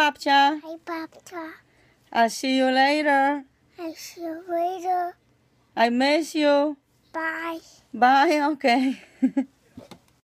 Popcha. Hi, Popcha. I'll see you later. I'll see you later. I miss you. Bye. Bye, okay.